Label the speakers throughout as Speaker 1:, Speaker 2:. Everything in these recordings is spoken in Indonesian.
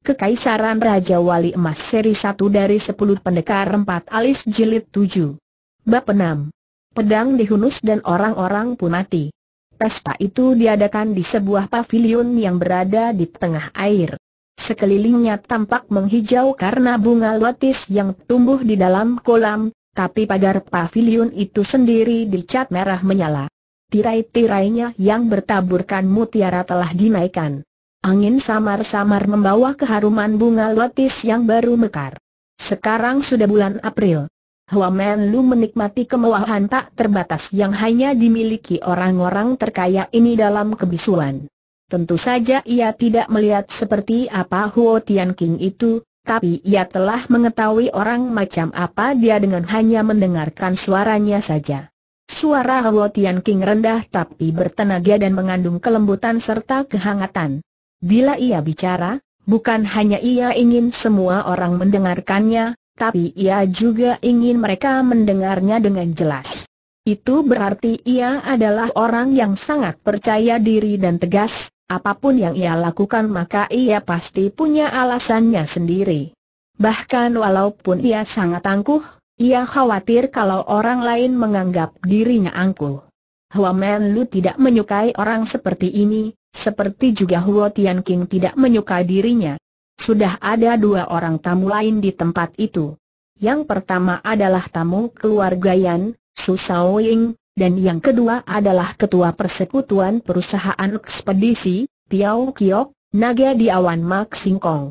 Speaker 1: Kekaisaran Raja Wali Emas seri 1 dari 10 pendekar 4 alis jilid 7. Bab 6. Pedang dihunus dan orang-orang pun mati. Pesta itu diadakan di sebuah pavilion yang berada di tengah air. Sekelilingnya tampak menghijau karena bunga lotis yang tumbuh di dalam kolam, tapi pagar pavilion itu sendiri dicat merah menyala. Tirai-tirainya yang bertaburkan mutiara telah dinaikkan. Angin samar-samar membawa keharuman bunga lotis yang baru mekar. Sekarang sudah bulan April. Huamen Lu menikmati kemewahan tak terbatas yang hanya dimiliki orang-orang terkaya ini dalam kebisuan. Tentu saja ia tidak melihat seperti apa Huo Tian King itu, tapi ia telah mengetahui orang macam apa dia dengan hanya mendengarkan suaranya saja. Suara Huo Tian King rendah tapi bertenaga dan mengandung kelembutan serta kehangatan. Bila ia bicara, bukan hanya ia ingin semua orang mendengarkannya, tapi ia juga ingin mereka mendengarnya dengan jelas. Itu berarti ia adalah orang yang sangat percaya diri dan tegas, apapun yang ia lakukan maka ia pasti punya alasannya sendiri. Bahkan walaupun ia sangat angkuh, ia khawatir kalau orang lain menganggap dirinya angkuh. Huamen Lu tidak menyukai orang seperti ini, seperti juga Huo Tian King tidak menyukai dirinya. Sudah ada dua orang tamu lain di tempat itu. Yang pertama adalah tamu keluarga Yan, Su Sao Ying, dan yang kedua adalah ketua persekutuan perusahaan ekspedisi, Tiao Kiok, naga di awan Mak Singkong.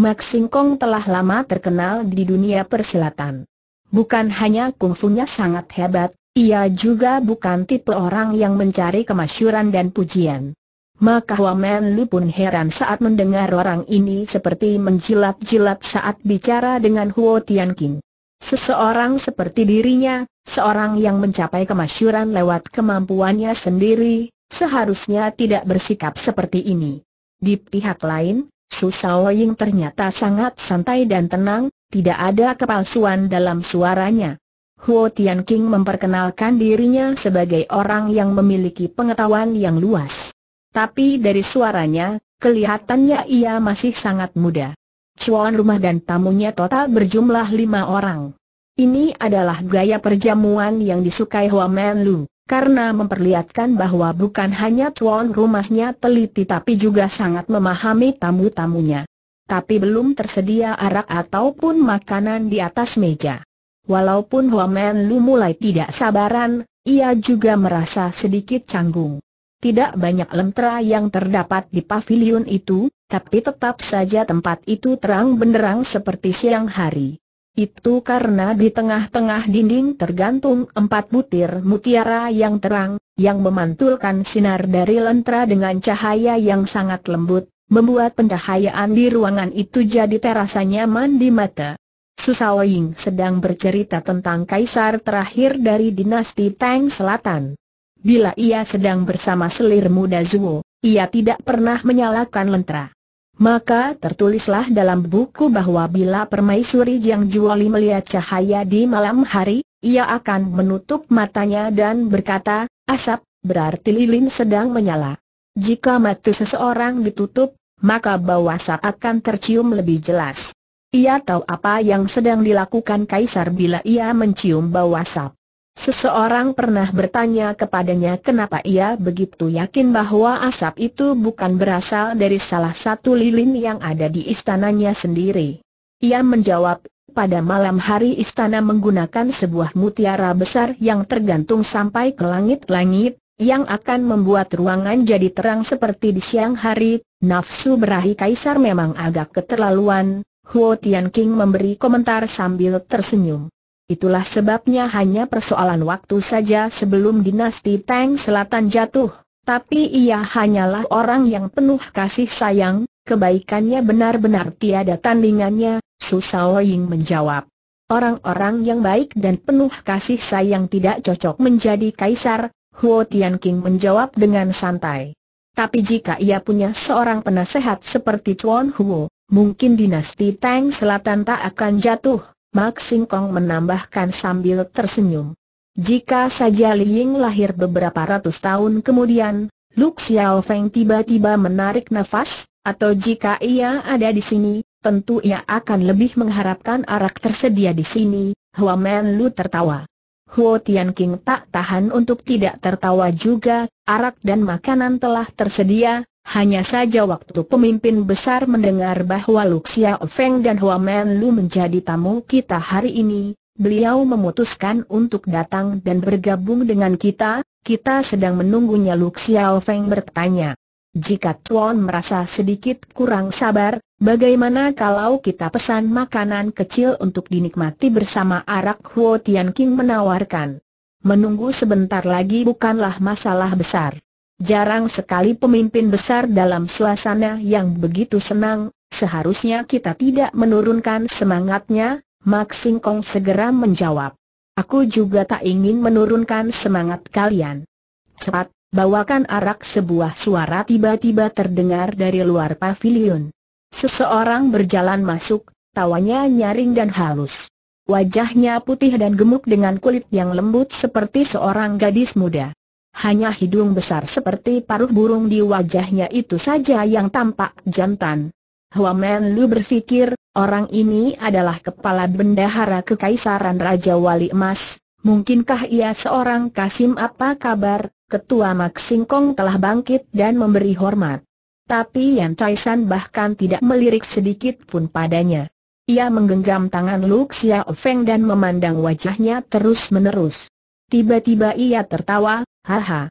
Speaker 1: Mak Singkong telah lama terkenal di dunia persilatan. Bukan hanya kungfunya sangat hebat, ia juga bukan tipe orang yang mencari kemasyuran dan pujian. Maka Wamen Li pun heran saat mendengar orang ini seperti menjilat-jilat saat bicara dengan Huo Tian King. Seseorang seperti dirinya, seorang yang mencapai kemasyuran lewat kemampuannya sendiri, seharusnya tidak bersikap seperti ini. Di pihak lain, Su Saoying ternyata sangat santai dan tenang, tidak ada kepalsuan dalam suaranya. Huo Tian King memperkenalkan dirinya sebagai orang yang memiliki pengetahuan yang luas. Tapi dari suaranya, kelihatannya ia masih sangat muda. Cuan rumah dan tamunya total berjumlah lima orang. Ini adalah gaya perjamuan yang disukai Hua Men Lu, karena memperlihatkan bahwa bukan hanya cuan rumahnya teliti tapi juga sangat memahami tamu-tamunya. Tapi belum tersedia arak ataupun makanan di atas meja. Walaupun Hua Men Lu mulai tidak sabaran, ia juga merasa sedikit canggung. Tidak banyak lentera yang terdapat di pavilion itu, tapi tetap saja tempat itu terang benderang seperti siang hari. Itu karena di tengah-tengah dinding tergantung empat butir mutiara yang terang, yang memantulkan sinar dari lentera dengan cahaya yang sangat lembut, membuat pencahayaan di ruangan itu jadi terasa nyaman di mata. Susawing sedang bercerita tentang kaisar terakhir dari dinasti Tang Selatan. Bila ia sedang bersama selir muda Zuo, ia tidak pernah menyalakan lentera. Maka tertulislah dalam buku bahwa bila permaisuri Jiang Juali melihat cahaya di malam hari, ia akan menutup matanya dan berkata, asap, berarti lilin sedang menyala. Jika mata seseorang ditutup, maka bau asap akan tercium lebih jelas. Ia tahu apa yang sedang dilakukan kaisar bila ia mencium bau asap. Seseorang pernah bertanya kepadanya kenapa ia begitu yakin bahwa asap itu bukan berasal dari salah satu lilin yang ada di istananya sendiri. Ia menjawab, pada malam hari istana menggunakan sebuah mutiara besar yang tergantung sampai ke langit-langit, yang akan membuat ruangan jadi terang seperti di siang hari, nafsu berahi kaisar memang agak keterlaluan, Huo Tian King memberi komentar sambil tersenyum. Itulah sebabnya hanya persoalan waktu saja sebelum dinasti Tang Selatan jatuh, tapi ia hanyalah orang yang penuh kasih sayang, kebaikannya benar-benar tiada tandingannya, Susao Ying menjawab. Orang-orang yang baik dan penuh kasih sayang tidak cocok menjadi kaisar, Huo Tian King menjawab dengan santai. Tapi jika ia punya seorang penasehat seperti Chuan Huo, mungkin dinasti Tang Selatan tak akan jatuh, Mak Kong menambahkan sambil tersenyum. Jika saja Li Ying lahir beberapa ratus tahun kemudian, Lu Xiao Feng tiba-tiba menarik nafas, atau jika ia ada di sini, tentu ia akan lebih mengharapkan arak tersedia di sini, Hua Men Lu tertawa. Huo Tian King tak tahan untuk tidak tertawa juga, arak dan makanan telah tersedia, hanya saja waktu pemimpin besar mendengar bahwa Luxia Feng dan Men Lu menjadi tamu kita hari ini, beliau memutuskan untuk datang dan bergabung dengan kita, kita sedang menunggunya Luxia Feng bertanya. Jika Tuan merasa sedikit kurang sabar, bagaimana kalau kita pesan makanan kecil untuk dinikmati bersama arak Huo Tian King menawarkan? Menunggu sebentar lagi bukanlah masalah besar. Jarang sekali pemimpin besar dalam suasana yang begitu senang, seharusnya kita tidak menurunkan semangatnya, Mak Singkong segera menjawab. Aku juga tak ingin menurunkan semangat kalian. Cepat, bawakan arak sebuah suara tiba-tiba terdengar dari luar pavilion. Seseorang berjalan masuk, tawanya nyaring dan halus. Wajahnya putih dan gemuk dengan kulit yang lembut seperti seorang gadis muda hanya hidung besar seperti paruh burung di wajahnya itu saja yang tampak jantan. Huamen Lu berfikir, orang ini adalah kepala bendahara kekaisaran Raja Wali Emas, mungkinkah ia seorang Kasim apa kabar, ketua Mak Singkong telah bangkit dan memberi hormat. Tapi Yan San bahkan tidak melirik sedikit pun padanya. Ia menggenggam tangan Lu Xiao Feng dan memandang wajahnya terus-menerus. Tiba-tiba ia tertawa, Haha.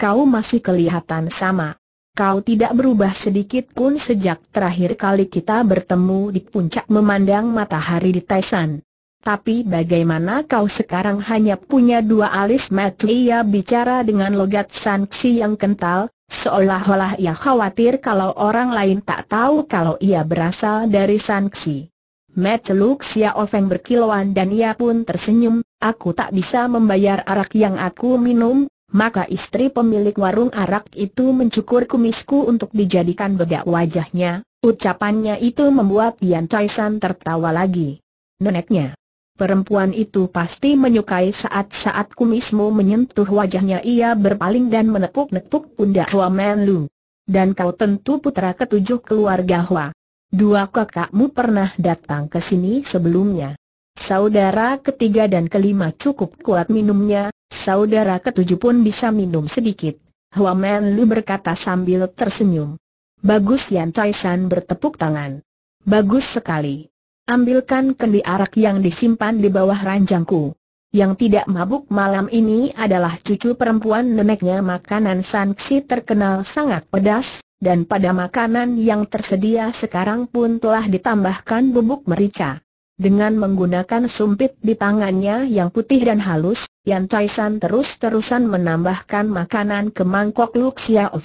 Speaker 1: Kau masih kelihatan sama. Kau tidak berubah sedikit pun sejak terakhir kali kita bertemu di puncak memandang matahari di Taisan. Tapi bagaimana kau sekarang hanya punya dua alis mata? Ia bicara dengan logat sanksi yang kental, seolah-olah ia khawatir kalau orang lain tak tahu kalau ia berasal dari sanksi. Luke Xia Ofeng berkilauan dan ia pun tersenyum, aku tak bisa membayar arak yang aku minum, maka istri pemilik warung arak itu mencukur kumisku untuk dijadikan bedak wajahnya, ucapannya itu membuat Yan Chai San tertawa lagi. Neneknya, perempuan itu pasti menyukai saat-saat kumismu menyentuh wajahnya ia berpaling dan menepuk-nepuk pundak Hua Men Lu. Dan kau tentu putra ketujuh keluarga Hua. Dua kakakmu pernah datang ke sini sebelumnya. Saudara ketiga dan kelima cukup kuat minumnya, saudara ketujuh pun bisa minum sedikit. Hua Men Lu berkata sambil tersenyum. Bagus Yan Tai San bertepuk tangan. Bagus sekali. Ambilkan kendi arak yang disimpan di bawah ranjangku. Yang tidak mabuk malam ini adalah cucu perempuan neneknya makanan sanksi terkenal sangat pedas, dan pada makanan yang tersedia sekarang pun telah ditambahkan bubuk merica. Dengan menggunakan sumpit di tangannya yang putih dan halus, Yan terus-terusan menambahkan makanan ke mangkok Luk Xiao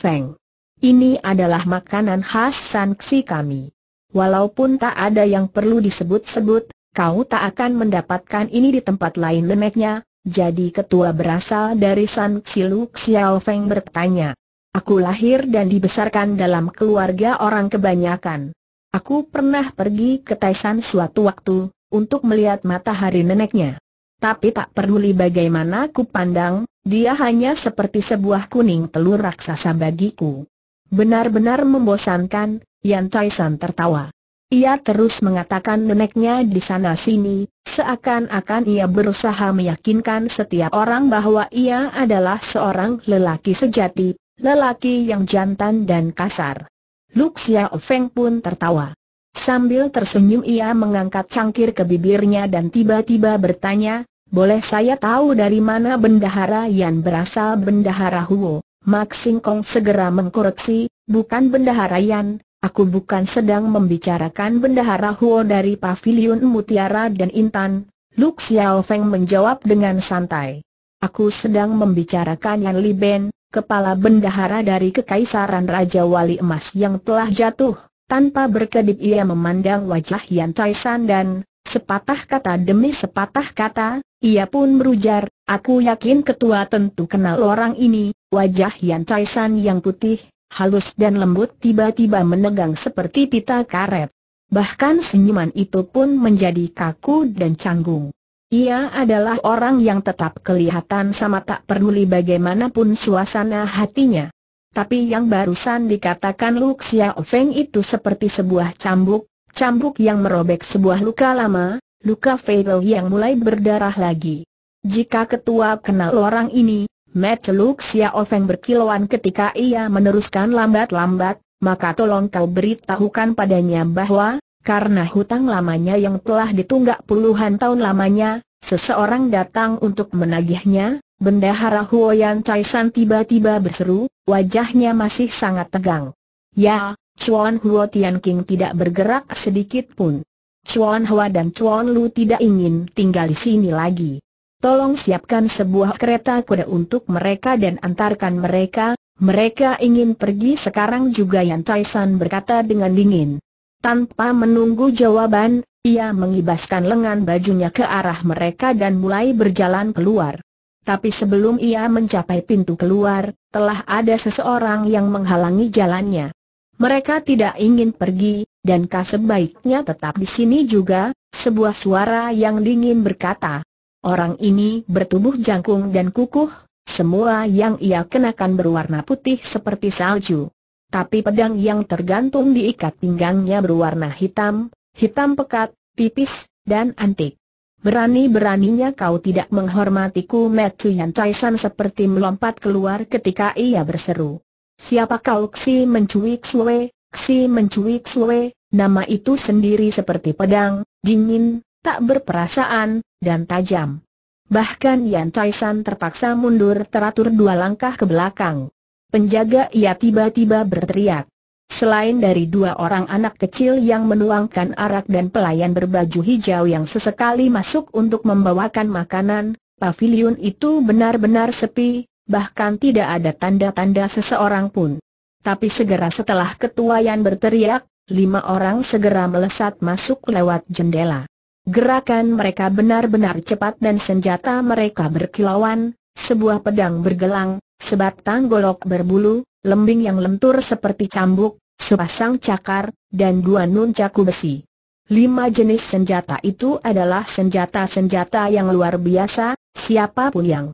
Speaker 1: Ini adalah makanan khas sanksi kami. Walaupun tak ada yang perlu disebut-sebut, kau tak akan mendapatkan ini di tempat lain neneknya. jadi ketua berasal dari sanksi Luk Xiao bertanya. Aku lahir dan dibesarkan dalam keluarga orang kebanyakan. Aku pernah pergi ke Taisan suatu waktu, untuk melihat matahari neneknya. Tapi tak peduli bagaimana ku pandang, dia hanya seperti sebuah kuning telur raksasa bagiku. Benar-benar membosankan, Yan Taisan tertawa. Ia terus mengatakan neneknya di sana-sini, seakan-akan ia berusaha meyakinkan setiap orang bahwa ia adalah seorang lelaki sejati, lelaki yang jantan dan kasar. Luxia Feng pun tertawa. Sambil tersenyum ia mengangkat cangkir ke bibirnya dan tiba-tiba bertanya, boleh saya tahu dari mana bendahara Yan berasal bendahara Huo? Mak Sing Kong segera mengkoreksi, bukan bendahara Yan, aku bukan sedang membicarakan bendahara Huo dari pavilion Mutiara dan Intan. Luk Xiao Feng menjawab dengan santai. Aku sedang membicarakan Yan Liben kepala bendahara dari Kekaisaran Raja Wali Emas yang telah jatuh. Tanpa berkedip ia memandang wajah Yan Tai dan, sepatah kata demi sepatah kata, ia pun berujar, aku yakin ketua tentu kenal orang ini, wajah Yan Tai yang putih, halus dan lembut tiba-tiba menegang seperti pita karet. Bahkan senyuman itu pun menjadi kaku dan canggung. Ia adalah orang yang tetap kelihatan sama tak peduli bagaimanapun suasana hatinya. Tapi yang barusan dikatakan Lu Xiao Feng itu seperti sebuah cambuk, cambuk yang merobek sebuah luka lama, luka fatal yang mulai berdarah lagi. Jika ketua kenal orang ini, Matt Lu Xiao Feng berkilauan ketika ia meneruskan lambat-lambat, maka tolong kau beritahukan padanya bahwa karena hutang lamanya yang telah ditunggak puluhan tahun lamanya, seseorang datang untuk menagihnya, bendahara Huoyan Caisan tiba-tiba berseru, wajahnya masih sangat tegang. Ya, Chuan Huo Tian King tidak bergerak sedikit pun. Chuan Hua dan Chuan Lu tidak ingin tinggal di sini lagi. Tolong siapkan sebuah kereta kuda untuk mereka dan antarkan mereka, mereka ingin pergi sekarang juga Yan Cai berkata dengan dingin. Tanpa menunggu jawaban, ia mengibaskan lengan bajunya ke arah mereka dan mulai berjalan keluar. Tapi sebelum ia mencapai pintu keluar, telah ada seseorang yang menghalangi jalannya. Mereka tidak ingin pergi, dan kah sebaiknya tetap di sini juga, sebuah suara yang dingin berkata. Orang ini bertubuh jangkung dan kukuh, semua yang ia kenakan berwarna putih seperti salju tapi pedang yang tergantung diikat pinggangnya berwarna hitam, hitam pekat, tipis, dan antik. Berani-beraninya kau tidak menghormatiku Matthew Matsuyan San seperti melompat keluar ketika ia berseru. Siapa kau Xi mencuik Sue, Xi mencuik Sue, nama itu sendiri seperti pedang, dingin, tak berperasaan, dan tajam. Bahkan Yan San terpaksa mundur teratur dua langkah ke belakang penjaga ia tiba-tiba berteriak. Selain dari dua orang anak kecil yang menuangkan arak dan pelayan berbaju hijau yang sesekali masuk untuk membawakan makanan, pavilion itu benar-benar sepi, bahkan tidak ada tanda-tanda seseorang pun. Tapi segera setelah ketua yang berteriak, lima orang segera melesat masuk lewat jendela. Gerakan mereka benar-benar cepat dan senjata mereka berkilauan, sebuah pedang bergelang, sebatang golok berbulu, lembing yang lentur seperti cambuk, sepasang cakar, dan dua nuncaku besi. Lima jenis senjata itu adalah senjata-senjata yang luar biasa, siapapun yang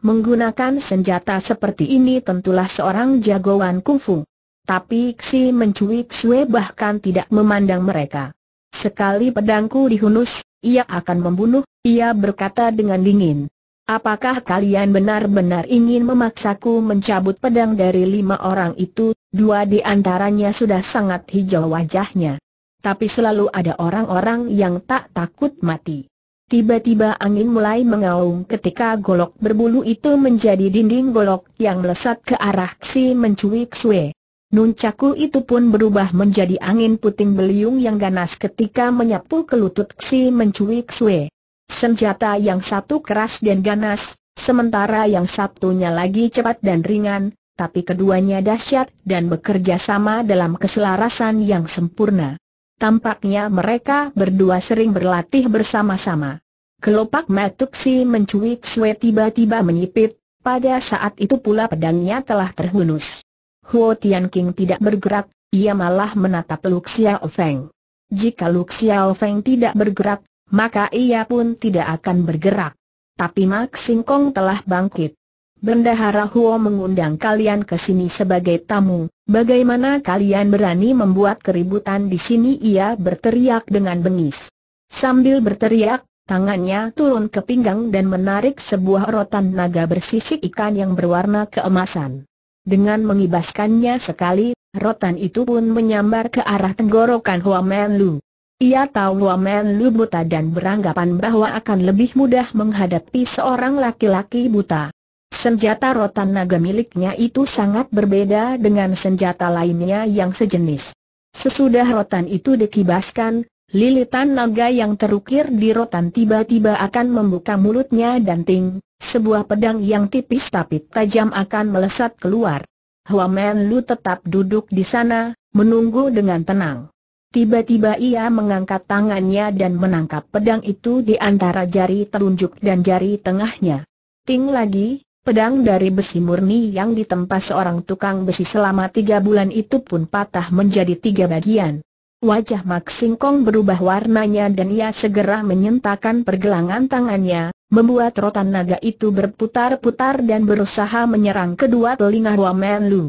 Speaker 1: menggunakan senjata seperti ini tentulah seorang jagoan kungfu. Tapi Xi mencuik Xue bahkan tidak memandang mereka. Sekali pedangku dihunus, ia akan membunuh, ia berkata dengan dingin. Apakah kalian benar-benar ingin memaksaku mencabut pedang dari lima orang itu? Dua di antaranya sudah sangat hijau wajahnya. Tapi selalu ada orang-orang yang tak takut mati. Tiba-tiba angin mulai mengaum ketika golok berbulu itu menjadi dinding golok yang melesat ke arah si mencuik Sue. Nuncaku itu pun berubah menjadi angin puting beliung yang ganas ketika menyapu ke lutut si mencuik Sue. Senjata yang satu keras dan ganas, sementara yang satunya lagi cepat dan ringan, tapi keduanya dahsyat dan bekerja sama dalam keselarasan yang sempurna. Tampaknya mereka berdua sering berlatih bersama-sama. Kelopak Matuksi mencuit Sue tiba-tiba menyipit, pada saat itu pula pedangnya telah terhunus. Huo Tian King tidak bergerak, ia malah menatap Luxia Feng. Jika Luxia Feng tidak bergerak, maka ia pun tidak akan bergerak. Tapi Mak Singkong telah bangkit. Bendahara Huo mengundang kalian ke sini sebagai tamu. Bagaimana kalian berani membuat keributan di sini? Ia berteriak dengan bengis. Sambil berteriak, tangannya turun ke pinggang dan menarik sebuah rotan naga bersisik ikan yang berwarna keemasan. Dengan mengibaskannya sekali, rotan itu pun menyambar ke arah tenggorokan Huo Menlu. Ia tahu Wamen Lu buta dan beranggapan bahwa akan lebih mudah menghadapi seorang laki-laki buta. Senjata rotan naga miliknya itu sangat berbeda dengan senjata lainnya yang sejenis. Sesudah rotan itu dikibaskan, lilitan naga yang terukir di rotan tiba-tiba akan membuka mulutnya dan ting, sebuah pedang yang tipis tapi tajam akan melesat keluar. Huamen Lu tetap duduk di sana, menunggu dengan tenang. Tiba-tiba ia mengangkat tangannya dan menangkap pedang itu di antara jari telunjuk dan jari tengahnya. Ting lagi, pedang dari besi murni yang ditempa seorang tukang besi selama tiga bulan itu pun patah menjadi tiga bagian. Wajah Mak Kong berubah warnanya dan ia segera menyentakan pergelangan tangannya, membuat rotan naga itu berputar-putar dan berusaha menyerang kedua telinga Wamen Lu.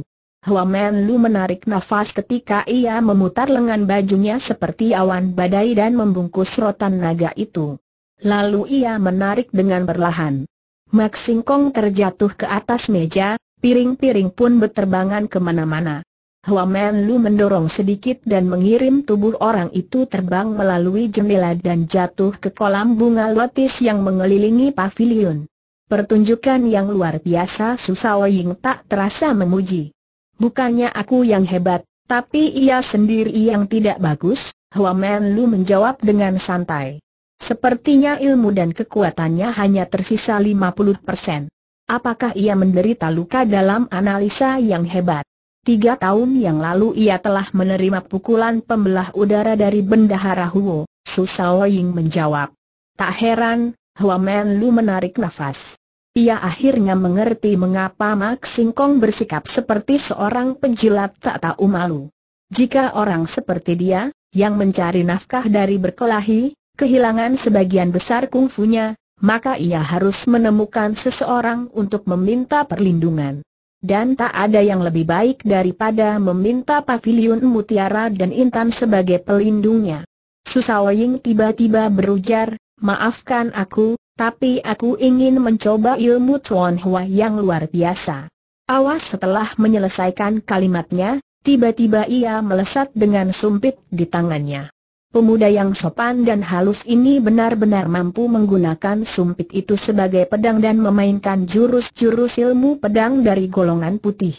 Speaker 1: Hwamen Lu menarik nafas ketika ia memutar lengan bajunya seperti awan badai dan membungkus rotan naga itu. Lalu ia menarik dengan perlahan. Mak Kong terjatuh ke atas meja, piring-piring pun berterbangan kemana-mana. Hwamen Lu mendorong sedikit dan mengirim tubuh orang itu terbang melalui jendela dan jatuh ke kolam bunga lotis yang mengelilingi pavilion. Pertunjukan yang luar biasa Susawa Ying tak terasa memuji. Bukannya aku yang hebat, tapi ia sendiri yang tidak bagus, Hua Men Lu menjawab dengan santai. Sepertinya ilmu dan kekuatannya hanya tersisa 50%. Apakah ia menderita luka dalam analisa yang hebat? Tiga tahun yang lalu ia telah menerima pukulan pembelah udara dari bendahara Huo, Su Ying menjawab. Tak heran, Hua Men Lu menarik nafas. Ia akhirnya mengerti mengapa Mak Singkong bersikap seperti seorang penjilat tak tahu malu. Jika orang seperti dia, yang mencari nafkah dari berkelahi, kehilangan sebagian besar kungfunya, maka ia harus menemukan seseorang untuk meminta perlindungan. Dan tak ada yang lebih baik daripada meminta pavilion mutiara dan intan sebagai pelindungnya. Susawaying tiba-tiba berujar, maafkan aku, tapi aku ingin mencoba ilmu Tuan Hua yang luar biasa. Awas setelah menyelesaikan kalimatnya, tiba-tiba ia melesat dengan sumpit di tangannya. Pemuda yang sopan dan halus ini benar-benar mampu menggunakan sumpit itu sebagai pedang dan memainkan jurus-jurus ilmu pedang dari golongan putih.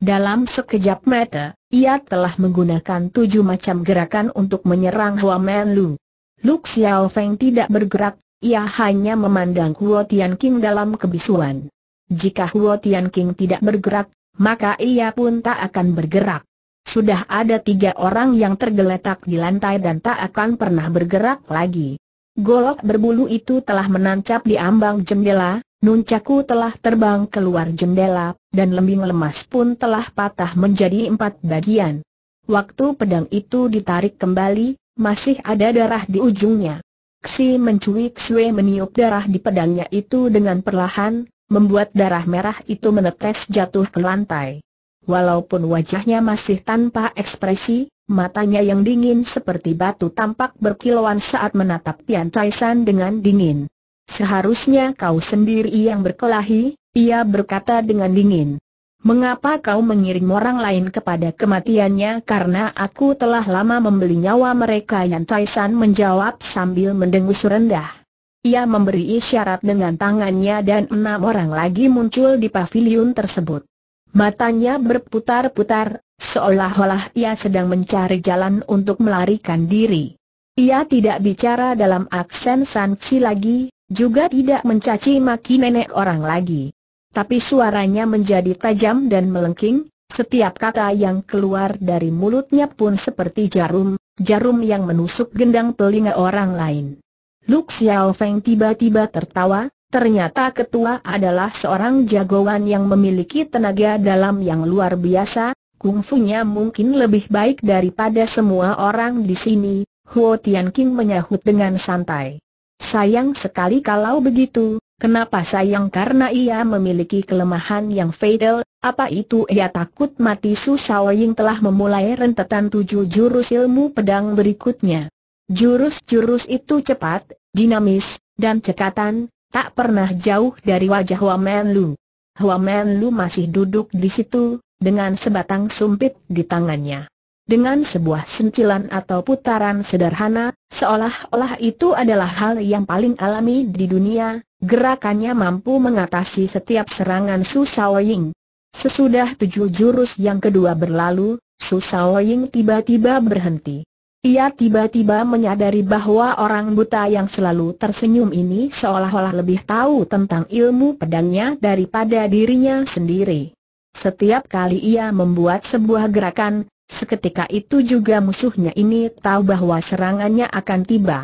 Speaker 1: Dalam sekejap mata, ia telah menggunakan tujuh macam gerakan untuk menyerang Hua Menlu. Lu. Lu Xiao tidak bergerak, ia hanya memandang Huo Tian King dalam kebisuan. Jika Huo Tian King tidak bergerak, maka ia pun tak akan bergerak. Sudah ada tiga orang yang tergeletak di lantai dan tak akan pernah bergerak lagi. Golok berbulu itu telah menancap di ambang jendela, nuncaku telah terbang keluar jendela, dan lembing lemas pun telah patah menjadi empat bagian. Waktu pedang itu ditarik kembali, masih ada darah di ujungnya. Ksi mencuik Sue meniup darah di pedangnya itu dengan perlahan, membuat darah merah itu menetes jatuh ke lantai. Walaupun wajahnya masih tanpa ekspresi, matanya yang dingin seperti batu tampak berkilauan saat menatap Tian Cai San dengan dingin. Seharusnya kau sendiri yang berkelahi, ia berkata dengan dingin. Mengapa kau mengirim orang lain kepada kematiannya karena aku telah lama membeli nyawa mereka Yan Taisan menjawab sambil mendengus rendah. Ia memberi isyarat dengan tangannya dan enam orang lagi muncul di pavilion tersebut. Matanya berputar-putar, seolah-olah ia sedang mencari jalan untuk melarikan diri. Ia tidak bicara dalam aksen Sanksi lagi, juga tidak mencaci maki nenek orang lagi tapi suaranya menjadi tajam dan melengking, setiap kata yang keluar dari mulutnya pun seperti jarum, jarum yang menusuk gendang telinga orang lain. Luk Xiao Feng tiba-tiba tertawa, ternyata ketua adalah seorang jagoan yang memiliki tenaga dalam yang luar biasa, kungfunya mungkin lebih baik daripada semua orang di sini, Huo Tianqing menyahut dengan santai. Sayang sekali kalau begitu, Kenapa sayang karena ia memiliki kelemahan yang fatal, apa itu ia takut mati Su Saoying telah memulai rentetan tujuh jurus ilmu pedang berikutnya. Jurus-jurus itu cepat, dinamis, dan cekatan, tak pernah jauh dari wajah Men Lu. Men Lu masih duduk di situ, dengan sebatang sumpit di tangannya. Dengan sebuah sentilan atau putaran sederhana, seolah-olah itu adalah hal yang paling alami di dunia, Gerakannya mampu mengatasi setiap serangan Su Saoying. Sesudah tujuh jurus yang kedua berlalu, Su Saoying tiba-tiba berhenti. Ia tiba-tiba menyadari bahwa orang buta yang selalu tersenyum ini seolah-olah lebih tahu tentang ilmu pedangnya daripada dirinya sendiri. Setiap kali ia membuat sebuah gerakan, seketika itu juga musuhnya ini tahu bahwa serangannya akan tiba.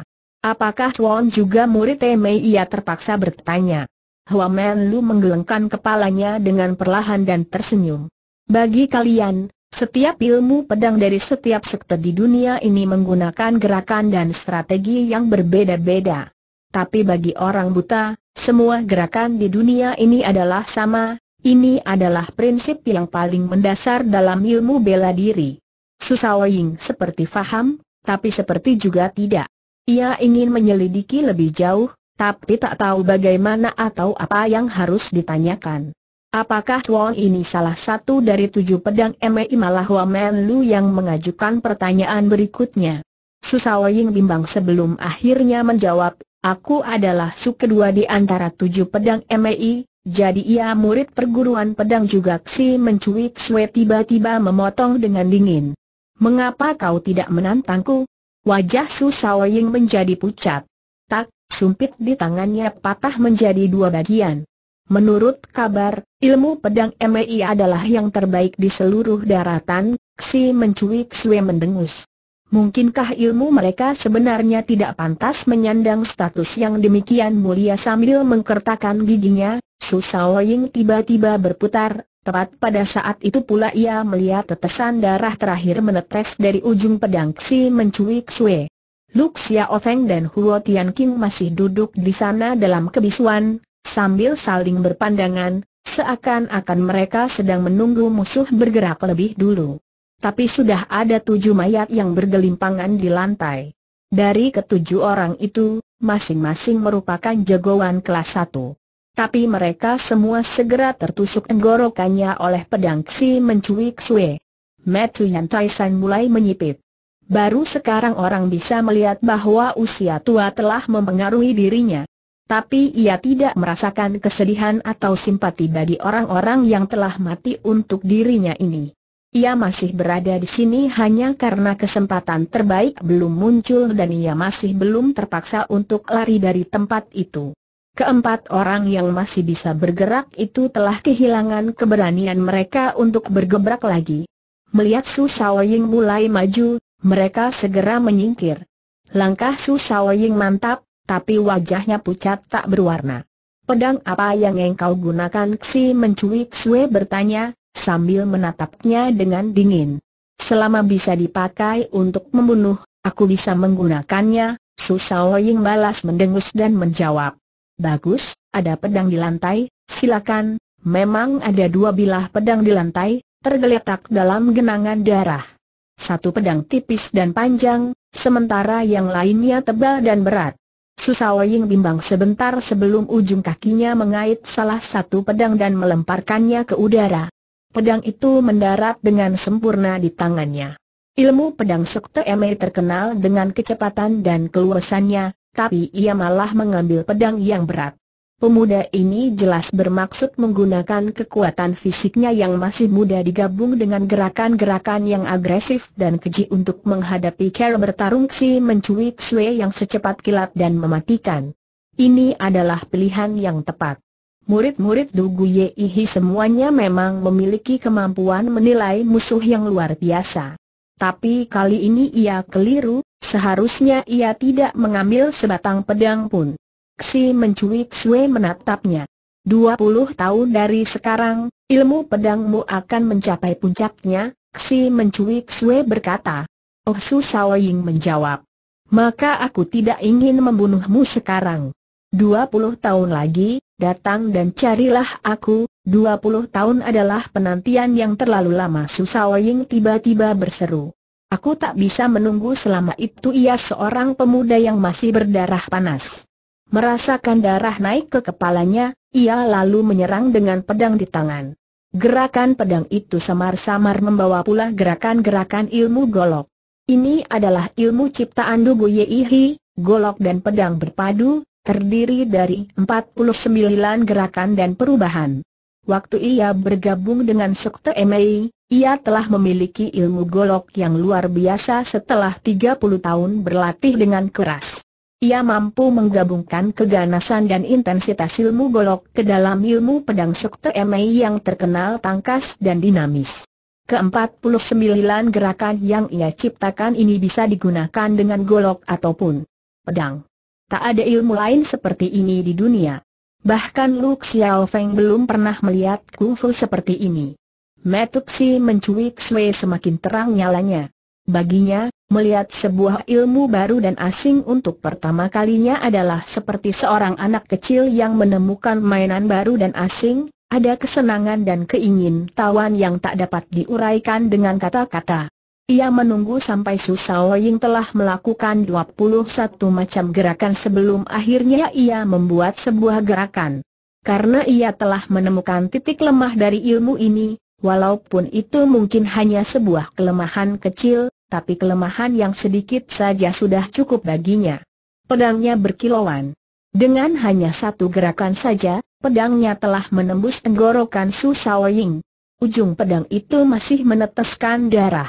Speaker 1: Apakah Chuan juga murid Mei? ia terpaksa bertanya. Men Lu menggelengkan kepalanya dengan perlahan dan tersenyum. Bagi kalian, setiap ilmu pedang dari setiap sekte di dunia ini menggunakan gerakan dan strategi yang berbeda-beda. Tapi bagi orang buta, semua gerakan di dunia ini adalah sama, ini adalah prinsip yang paling mendasar dalam ilmu bela diri. Susawaying seperti faham, tapi seperti juga tidak. Ia ingin menyelidiki lebih jauh, tapi tak tahu bagaimana atau apa yang harus ditanyakan. Apakah Chuan ini salah satu dari tujuh pedang Mei malah Men Lu yang mengajukan pertanyaan berikutnya? Susawaying bimbang sebelum akhirnya menjawab, aku adalah su kedua di antara tujuh pedang Mei, jadi ia murid perguruan pedang juga si mencuit Sue tiba-tiba memotong dengan dingin. Mengapa kau tidak menantangku? Wajah Su Sawing menjadi pucat. Tak, sumpit di tangannya patah menjadi dua bagian. Menurut kabar, ilmu pedang MEI adalah yang terbaik di seluruh daratan, Xi mencuik Sue mendengus. Mungkinkah ilmu mereka sebenarnya tidak pantas menyandang status yang demikian mulia sambil mengkertakan giginya, Su Sawing tiba-tiba berputar, Tepat pada saat itu pula ia melihat tetesan darah terakhir menetes dari ujung pedang Xi mencuri Xue. Luxia Ofeng dan Huo Tian King masih duduk di sana dalam kebisuan, sambil saling berpandangan, seakan-akan mereka sedang menunggu musuh bergerak lebih dulu. Tapi sudah ada tujuh mayat yang bergelimpangan di lantai. Dari ketujuh orang itu, masing-masing merupakan jagoan kelas satu tapi mereka semua segera tertusuk tenggorokannya oleh pedang Xi mencuik Sue. Yan Taisan mulai menyipit. Baru sekarang orang bisa melihat bahwa usia tua telah mempengaruhi dirinya. Tapi ia tidak merasakan kesedihan atau simpati bagi orang-orang yang telah mati untuk dirinya ini. Ia masih berada di sini hanya karena kesempatan terbaik belum muncul dan ia masih belum terpaksa untuk lari dari tempat itu. Keempat orang yang masih bisa bergerak itu telah kehilangan keberanian mereka untuk bergebrak lagi. Melihat Su Ying mulai maju, mereka segera menyingkir. Langkah Su Ying mantap, tapi wajahnya pucat tak berwarna. Pedang apa yang engkau gunakan Xi mencuit Sue bertanya, sambil menatapnya dengan dingin. Selama bisa dipakai untuk membunuh, aku bisa menggunakannya, Su Ying balas mendengus dan menjawab. Bagus, ada pedang di lantai, silakan. Memang ada dua bilah pedang di lantai, tergeletak dalam genangan darah. Satu pedang tipis dan panjang, sementara yang lainnya tebal dan berat. Susawoying bimbang sebentar sebelum ujung kakinya mengait salah satu pedang dan melemparkannya ke udara. Pedang itu mendarat dengan sempurna di tangannya. Ilmu pedang Sekte Mei terkenal dengan kecepatan dan keluasannya, tapi ia malah mengambil pedang yang berat. Pemuda ini jelas bermaksud menggunakan kekuatan fisiknya yang masih muda digabung dengan gerakan-gerakan yang agresif dan keji untuk menghadapi cara bertarung si mencuit Sue yang secepat kilat dan mematikan. Ini adalah pilihan yang tepat. Murid-murid Dugu Yeihi semuanya memang memiliki kemampuan menilai musuh yang luar biasa. Tapi kali ini ia keliru, Seharusnya ia tidak mengambil sebatang pedang pun. Si mencuit Sue menatapnya. Dua puluh tahun dari sekarang, ilmu pedangmu akan mencapai puncaknya, Si mencuit Sue berkata. Oh Su Ying menjawab. Maka aku tidak ingin membunuhmu sekarang. Dua puluh tahun lagi, datang dan carilah aku, Dua puluh tahun adalah penantian yang terlalu lama Su tiba-tiba berseru. Aku tak bisa menunggu selama itu ia seorang pemuda yang masih berdarah panas. Merasakan darah naik ke kepalanya, ia lalu menyerang dengan pedang di tangan. Gerakan pedang itu samar-samar membawa pula gerakan-gerakan ilmu golok. Ini adalah ilmu ciptaan Dugu Yeihi, golok dan pedang berpadu, terdiri dari 49 gerakan dan perubahan. Waktu ia bergabung dengan Sekte Emei, ia telah memiliki ilmu golok yang luar biasa setelah 30 tahun berlatih dengan keras. Ia mampu menggabungkan keganasan dan intensitas ilmu golok ke dalam ilmu pedang Sekte Mei yang terkenal tangkas dan dinamis. Ke-49 gerakan yang ia ciptakan ini bisa digunakan dengan golok ataupun pedang. Tak ada ilmu lain seperti ini di dunia. Bahkan Lu Xiaofeng belum pernah melihat kungfu seperti ini. Metuksi mencuik Sue semakin terang nyalanya. Baginya, melihat sebuah ilmu baru dan asing untuk pertama kalinya adalah seperti seorang anak kecil yang menemukan mainan baru dan asing, ada kesenangan dan keingin tawan yang tak dapat diuraikan dengan kata-kata. Ia menunggu sampai Su Ying telah melakukan 21 macam gerakan sebelum akhirnya ia membuat sebuah gerakan. Karena ia telah menemukan titik lemah dari ilmu ini, Walaupun itu mungkin hanya sebuah kelemahan kecil, tapi kelemahan yang sedikit saja sudah cukup baginya. Pedangnya berkilauan. Dengan hanya satu gerakan saja, pedangnya telah menembus tenggorokan Su Saoying. Ujung pedang itu masih meneteskan darah.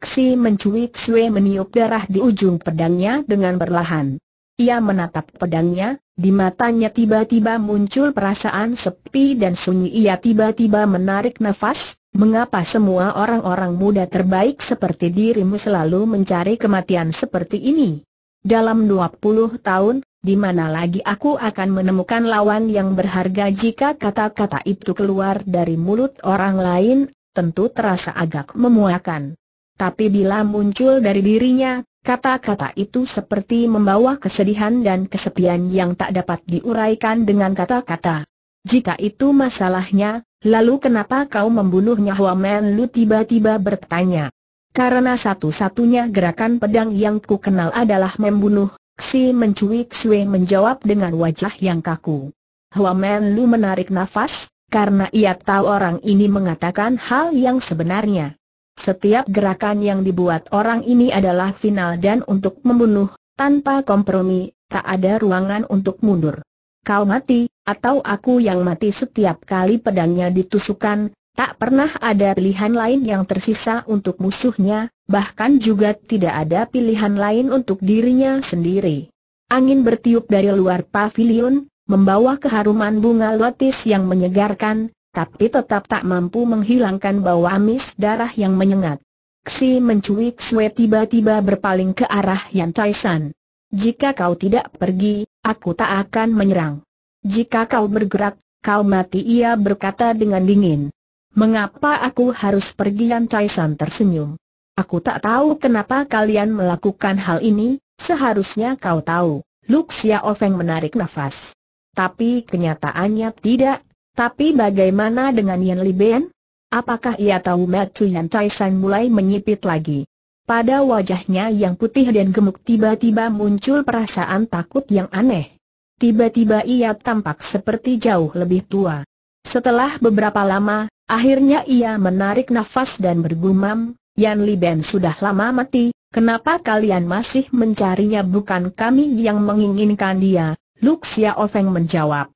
Speaker 1: Xi mencuit Sue meniup darah di ujung pedangnya dengan berlahan. Ia menatap pedangnya, di matanya tiba-tiba muncul perasaan sepi dan sunyi ia tiba-tiba menarik nafas, mengapa semua orang-orang muda terbaik seperti dirimu selalu mencari kematian seperti ini? Dalam 20 tahun, di mana lagi aku akan menemukan lawan yang berharga jika kata-kata itu keluar dari mulut orang lain, tentu terasa agak memuakan. Tapi bila muncul dari dirinya, Kata-kata itu seperti membawa kesedihan dan kesepian yang tak dapat diuraikan dengan kata-kata. Jika itu masalahnya, lalu kenapa kau membunuhnya Men Lu tiba-tiba bertanya. Karena satu-satunya gerakan pedang yang ku kenal adalah membunuh, Si mencuit xue menjawab dengan wajah yang kaku. Men Lu menarik nafas, karena ia tahu orang ini mengatakan hal yang sebenarnya. Setiap gerakan yang dibuat orang ini adalah final dan untuk membunuh, tanpa kompromi, tak ada ruangan untuk mundur. Kau mati, atau aku yang mati setiap kali pedangnya ditusukkan, tak pernah ada pilihan lain yang tersisa untuk musuhnya, bahkan juga tidak ada pilihan lain untuk dirinya sendiri. Angin bertiup dari luar pavilion, membawa keharuman bunga lotis yang menyegarkan, tapi tetap tak mampu menghilangkan bau amis darah yang menyengat. Ksi mencuik Sue tiba-tiba berpaling ke arah Yan Tai Jika kau tidak pergi, aku tak akan menyerang. Jika kau bergerak, kau mati ia berkata dengan dingin. Mengapa aku harus pergi Yan Tai tersenyum. Aku tak tahu kenapa kalian melakukan hal ini, seharusnya kau tahu. Luxia Ofeng menarik nafas. Tapi kenyataannya tidak tapi bagaimana dengan Yan Li Ben? Apakah ia tahu Matthew Yan Tai San mulai menyipit lagi? Pada wajahnya yang putih dan gemuk tiba-tiba muncul perasaan takut yang aneh. Tiba-tiba ia tampak seperti jauh lebih tua. Setelah beberapa lama, akhirnya ia menarik nafas dan bergumam, Yan Li Ben sudah lama mati, kenapa kalian masih mencarinya bukan kami yang menginginkan dia? Luxia Ofeng menjawab.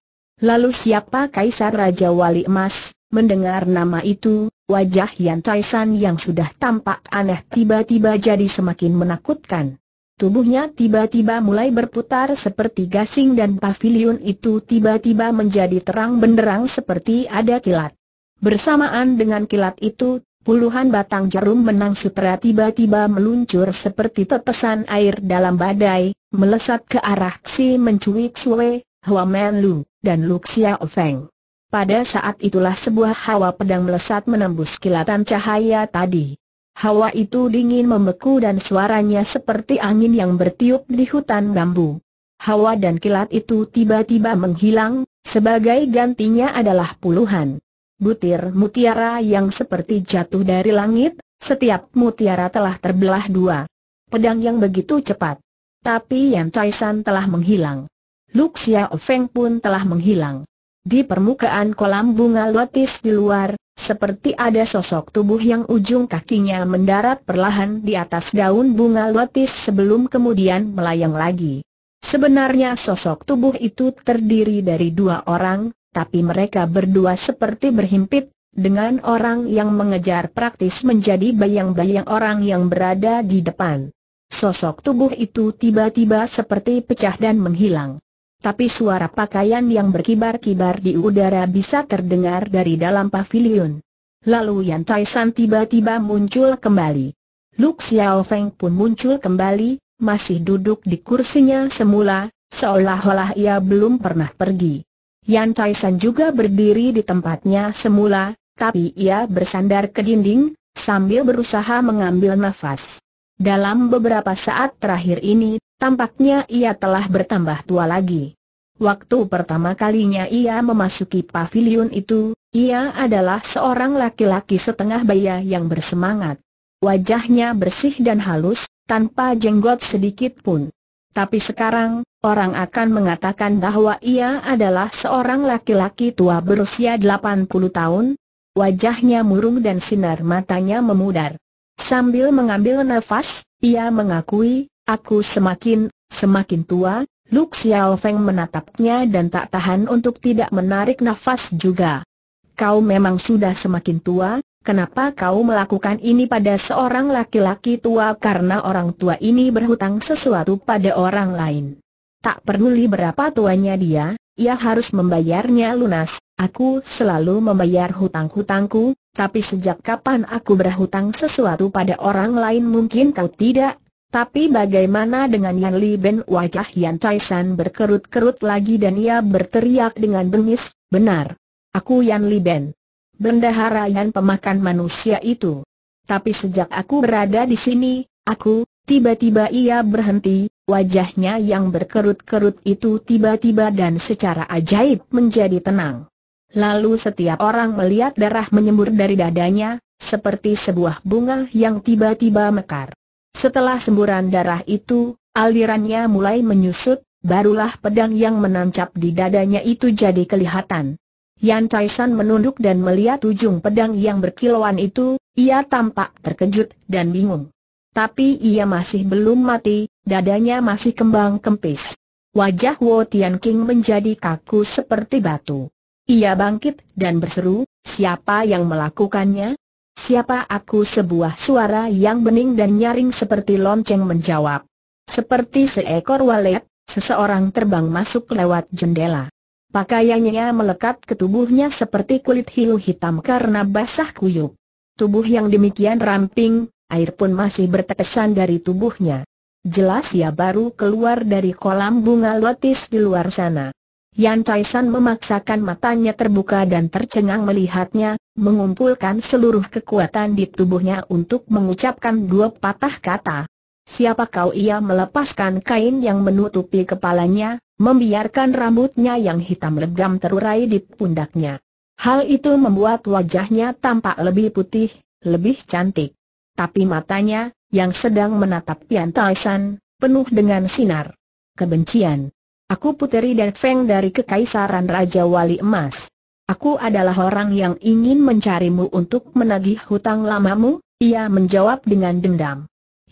Speaker 1: Lalu siapa Kaisar Raja Wali Emas? Mendengar nama itu, wajah Yan Tai yang sudah tampak aneh tiba-tiba jadi semakin menakutkan. Tubuhnya tiba-tiba mulai berputar seperti gasing dan pavilion itu tiba-tiba menjadi terang benderang seperti ada kilat. Bersamaan dengan kilat itu, puluhan batang jarum menang sutra tiba-tiba meluncur seperti tetesan air dalam badai, melesat ke arah Si mencuik Sue, Hua Men Lu dan Luxia Ofeng. Pada saat itulah sebuah hawa pedang melesat menembus kilatan cahaya tadi. Hawa itu dingin membeku dan suaranya seperti angin yang bertiup di hutan bambu. Hawa dan kilat itu tiba-tiba menghilang, sebagai gantinya adalah puluhan butir mutiara yang seperti jatuh dari langit, setiap mutiara telah terbelah dua. Pedang yang begitu cepat. Tapi Yan Caisan telah menghilang. Luk Feng pun telah menghilang. Di permukaan kolam bunga lotis di luar, seperti ada sosok tubuh yang ujung kakinya mendarat perlahan di atas daun bunga lotis sebelum kemudian melayang lagi. Sebenarnya sosok tubuh itu terdiri dari dua orang, tapi mereka berdua seperti berhimpit, dengan orang yang mengejar praktis menjadi bayang-bayang orang yang berada di depan. Sosok tubuh itu tiba-tiba seperti pecah dan menghilang tapi suara pakaian yang berkibar-kibar di udara bisa terdengar dari dalam pavilion. Lalu Yan Cai San tiba-tiba muncul kembali. Lu Xiao Feng pun muncul kembali, masih duduk di kursinya semula, seolah-olah ia belum pernah pergi. Yan Cai San juga berdiri di tempatnya semula, tapi ia bersandar ke dinding, sambil berusaha mengambil nafas. Dalam beberapa saat terakhir ini, tampaknya ia telah bertambah tua lagi. Waktu pertama kalinya ia memasuki pavilion itu, ia adalah seorang laki-laki setengah baya yang bersemangat. Wajahnya bersih dan halus, tanpa jenggot sedikit pun. Tapi sekarang, orang akan mengatakan bahwa ia adalah seorang laki-laki tua berusia 80 tahun. Wajahnya murung dan sinar matanya memudar. Sambil mengambil nafas, ia mengakui Aku semakin, semakin tua, Lu Xiao Feng menatapnya dan tak tahan untuk tidak menarik nafas juga. Kau memang sudah semakin tua, kenapa kau melakukan ini pada seorang laki-laki tua karena orang tua ini berhutang sesuatu pada orang lain. Tak peduli berapa tuanya dia, ia harus membayarnya lunas. Aku selalu membayar hutang-hutangku, tapi sejak kapan aku berhutang sesuatu pada orang lain mungkin kau tidak tapi bagaimana dengan Yan Li Ben wajah Yan Tai San berkerut-kerut lagi dan ia berteriak dengan bengis, benar. Aku Yan Li Ben. Bendahara Yan pemakan manusia itu. Tapi sejak aku berada di sini, aku, tiba-tiba ia berhenti, wajahnya yang berkerut-kerut itu tiba-tiba dan secara ajaib menjadi tenang. Lalu setiap orang melihat darah menyembur dari dadanya, seperti sebuah bunga yang tiba-tiba mekar. Setelah semburan darah itu, alirannya mulai menyusut, barulah pedang yang menancap di dadanya itu jadi kelihatan. Yan Taisan menunduk dan melihat ujung pedang yang berkilauan itu, ia tampak terkejut dan bingung. Tapi ia masih belum mati, dadanya masih kembang kempis. Wajah Wu Tian King menjadi kaku seperti batu. Ia bangkit dan berseru, siapa yang melakukannya? Siapa aku sebuah suara yang bening dan nyaring seperti lonceng menjawab. Seperti seekor walet, seseorang terbang masuk lewat jendela. Pakaiannya melekat ke tubuhnya seperti kulit hiu hitam karena basah kuyup. Tubuh yang demikian ramping, air pun masih bertetesan dari tubuhnya. Jelas ia baru keluar dari kolam bunga lotis di luar sana. Yan Taisan memaksakan matanya terbuka dan tercengang melihatnya, mengumpulkan seluruh kekuatan di tubuhnya untuk mengucapkan dua patah kata. Siapa kau ia melepaskan kain yang menutupi kepalanya, membiarkan rambutnya yang hitam legam terurai di pundaknya. Hal itu membuat wajahnya tampak lebih putih, lebih cantik. Tapi matanya, yang sedang menatap Yan Taisan, penuh dengan sinar kebencian. Aku puteri dan Feng dari Kekaisaran Raja Wali Emas. Aku adalah orang yang ingin mencarimu untuk menagih hutang lamamu, ia menjawab dengan dendam.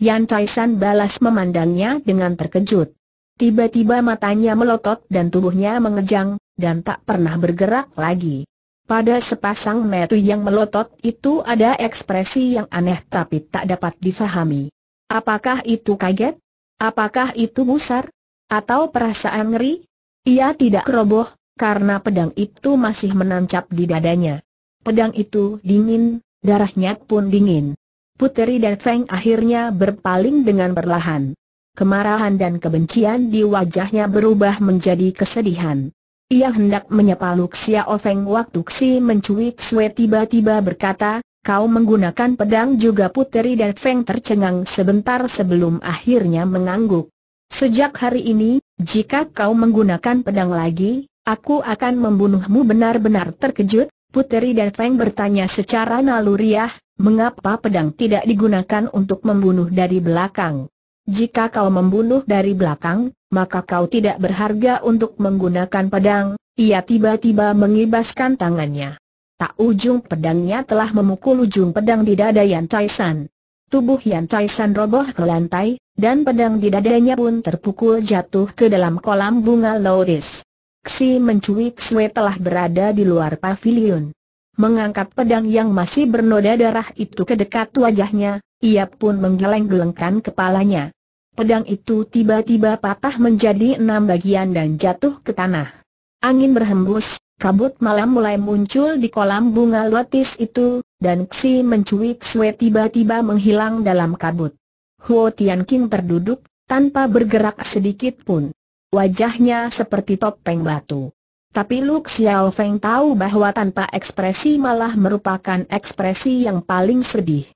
Speaker 1: Yan Taisan balas memandangnya dengan terkejut. Tiba-tiba matanya melotot dan tubuhnya mengejang, dan tak pernah bergerak lagi. Pada sepasang metu yang melotot itu ada ekspresi yang aneh tapi tak dapat difahami. Apakah itu kaget? Apakah itu musar? Atau perasaan ngeri? Ia tidak roboh, karena pedang itu masih menancap di dadanya. Pedang itu dingin, darahnya pun dingin. Puteri dan Feng akhirnya berpaling dengan perlahan. Kemarahan dan kebencian di wajahnya berubah menjadi kesedihan. Ia hendak menyapa Luxia Ofeng waktu Xi mencuit Sue tiba-tiba berkata, kau menggunakan pedang juga Puteri dan Feng tercengang sebentar sebelum akhirnya mengangguk. Sejak hari ini, jika kau menggunakan pedang lagi, aku akan membunuhmu benar-benar terkejut, Puteri dan Feng bertanya secara naluriah, mengapa pedang tidak digunakan untuk membunuh dari belakang? Jika kau membunuh dari belakang, maka kau tidak berharga untuk menggunakan pedang, ia tiba-tiba mengibaskan tangannya. Tak ujung pedangnya telah memukul ujung pedang di dada Yan San. Tubuh Yan Tai roboh ke lantai, dan pedang di dadanya pun terpukul jatuh ke dalam kolam bunga loris. Xi mencuik Xue telah berada di luar pavilion. Mengangkat pedang yang masih bernoda darah itu ke dekat wajahnya, ia pun menggeleng-gelengkan kepalanya. Pedang itu tiba-tiba patah menjadi enam bagian dan jatuh ke tanah. Angin berhembus, kabut malam mulai muncul di kolam bunga lotis itu, dan Xi mencuit Sue tiba-tiba menghilang dalam kabut. Huo Tian King terduduk, tanpa bergerak sedikit pun. Wajahnya seperti topeng batu. Tapi Lu Xiao Feng tahu bahwa tanpa ekspresi malah merupakan ekspresi yang paling sedih.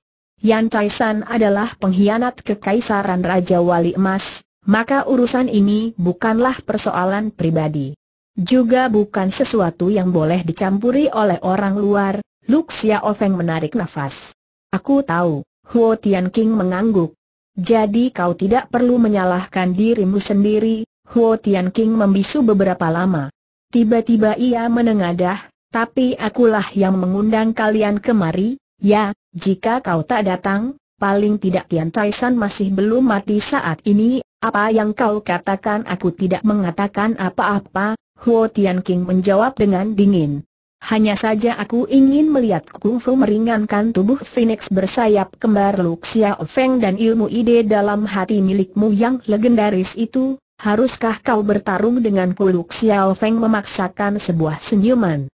Speaker 1: Yan San adalah pengkhianat kekaisaran Raja Wali Emas, maka urusan ini bukanlah persoalan pribadi. Juga bukan sesuatu yang boleh dicampuri oleh orang luar, Luk Sia Ofeng menarik nafas. Aku tahu, Huo Tian King mengangguk. Jadi kau tidak perlu menyalahkan dirimu sendiri, Huo Tian King membisu beberapa lama. Tiba-tiba ia menengadah, tapi akulah yang mengundang kalian kemari, ya, jika kau tak datang, paling tidak Tian Tai masih belum mati saat ini, apa yang kau katakan aku tidak mengatakan apa-apa, Huo Tian King menjawab dengan dingin. Hanya saja aku ingin melihat kungfu meringankan tubuh Phoenix bersayap kembar Luxia Feng dan ilmu ide dalam hati milikmu yang legendaris itu, haruskah kau bertarung dengan ku Luxia Feng memaksakan sebuah senyuman?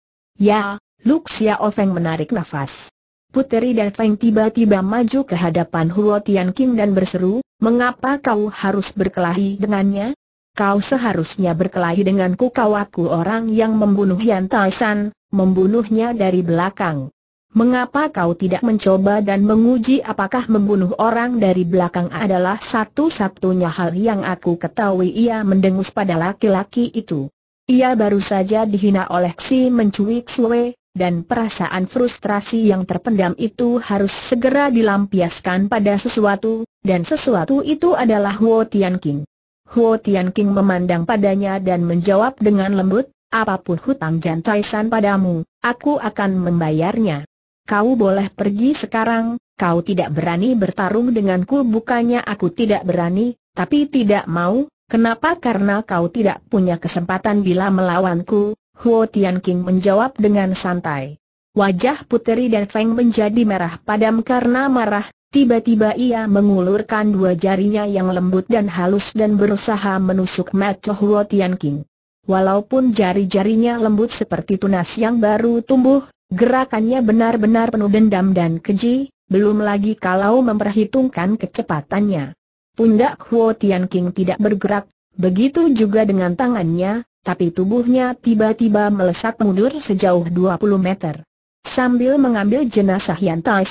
Speaker 1: Ya, Luxia Feng menarik nafas. Puteri dan Feng tiba-tiba maju ke hadapan Huo Tian King dan berseru, mengapa kau harus berkelahi dengannya? Kau seharusnya berkelahi denganku kau aku orang yang membunuh Yan Tai San, membunuhnya dari belakang. Mengapa kau tidak mencoba dan menguji apakah membunuh orang dari belakang adalah satu-satunya hal yang aku ketahui ia mendengus pada laki-laki itu. Ia baru saja dihina oleh si mencuik Sue, dan perasaan frustrasi yang terpendam itu harus segera dilampiaskan pada sesuatu, dan sesuatu itu adalah Huo Tian King. Huo Tian King memandang padanya dan menjawab dengan lembut, apapun hutang Jan Taisan padamu, aku akan membayarnya. Kau boleh pergi sekarang, kau tidak berani bertarung denganku bukannya aku tidak berani, tapi tidak mau, kenapa karena kau tidak punya kesempatan bila melawanku, Huo Tian King menjawab dengan santai. Wajah Puteri dan Feng menjadi merah padam karena marah, tiba-tiba ia mengulurkan dua jarinya yang lembut dan halus dan berusaha menusuk mata Huo Tian King. Walaupun jari-jarinya lembut seperti tunas yang baru tumbuh, gerakannya benar-benar penuh dendam dan keji, belum lagi kalau memperhitungkan kecepatannya. Pundak Huo Tian King tidak bergerak, begitu juga dengan tangannya, tapi tubuhnya tiba-tiba melesat mundur sejauh 20 meter. Sambil mengambil jenazah Yan Tai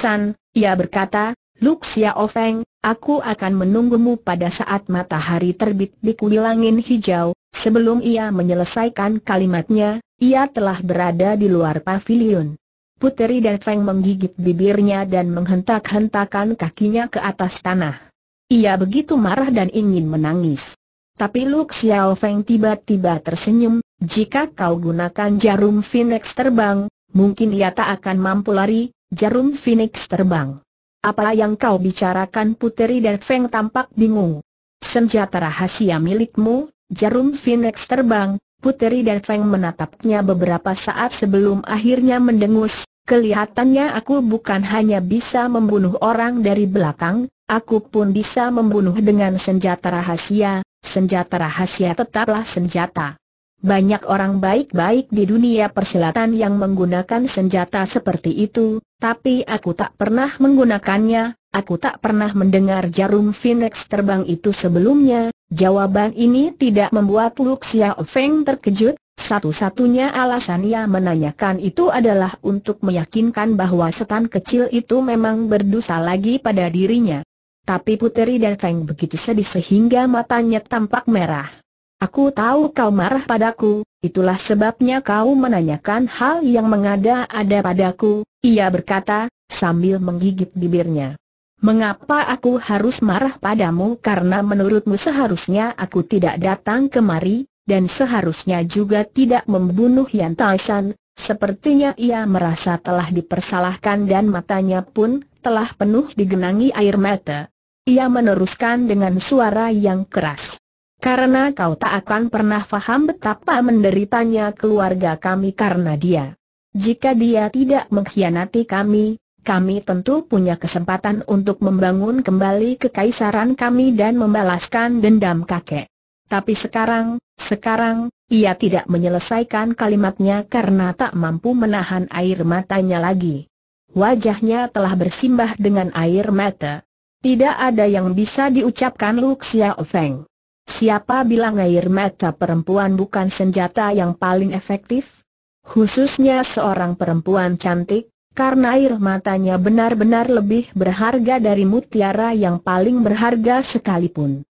Speaker 1: ia berkata, Luk Xiao Feng, aku akan menunggumu pada saat matahari terbit di kuil langit hijau, Sebelum ia menyelesaikan kalimatnya, ia telah berada di luar pavilion. Puteri dan Feng menggigit bibirnya dan menghentak-hentakan kakinya ke atas tanah. Ia begitu marah dan ingin menangis. Tapi Luk Xiao Feng tiba-tiba tersenyum, jika kau gunakan jarum Phoenix terbang, mungkin ia tak akan mampu lari, jarum Phoenix terbang. Apa yang kau bicarakan Puteri dan Feng tampak bingung. Senjata rahasia milikmu, Jarum Phoenix terbang, Puteri dan Feng menatapnya beberapa saat sebelum akhirnya mendengus, kelihatannya aku bukan hanya bisa membunuh orang dari belakang, aku pun bisa membunuh dengan senjata rahasia, senjata rahasia tetaplah senjata. Banyak orang baik-baik di dunia persilatan yang menggunakan senjata seperti itu, tapi aku tak pernah menggunakannya, aku tak pernah mendengar jarum Phoenix terbang itu sebelumnya. Jawaban ini tidak membuat Luxia Xiao Feng terkejut, satu-satunya alasan ia menanyakan itu adalah untuk meyakinkan bahwa setan kecil itu memang berdosa lagi pada dirinya. Tapi Puteri dan Feng begitu sedih sehingga matanya tampak merah. Aku tahu kau marah padaku, itulah sebabnya kau menanyakan hal yang mengada-ada padaku, ia berkata, sambil menggigit bibirnya. Mengapa aku harus marah padamu karena menurutmu seharusnya aku tidak datang kemari, dan seharusnya juga tidak membunuh Yan Taishan, sepertinya ia merasa telah dipersalahkan dan matanya pun telah penuh digenangi air mata. Ia meneruskan dengan suara yang keras. Karena kau tak akan pernah faham betapa menderitanya keluarga kami karena dia. Jika dia tidak mengkhianati kami, kami tentu punya kesempatan untuk membangun kembali kekaisaran kami dan membalaskan dendam kakek. Tapi sekarang, sekarang, ia tidak menyelesaikan kalimatnya karena tak mampu menahan air matanya lagi. Wajahnya telah bersimbah dengan air mata. Tidak ada yang bisa diucapkan Lu Ofeng. Siapa bilang air mata perempuan bukan senjata yang paling efektif? Khususnya seorang perempuan cantik, karena air matanya benar-benar lebih berharga dari mutiara yang paling berharga sekalipun.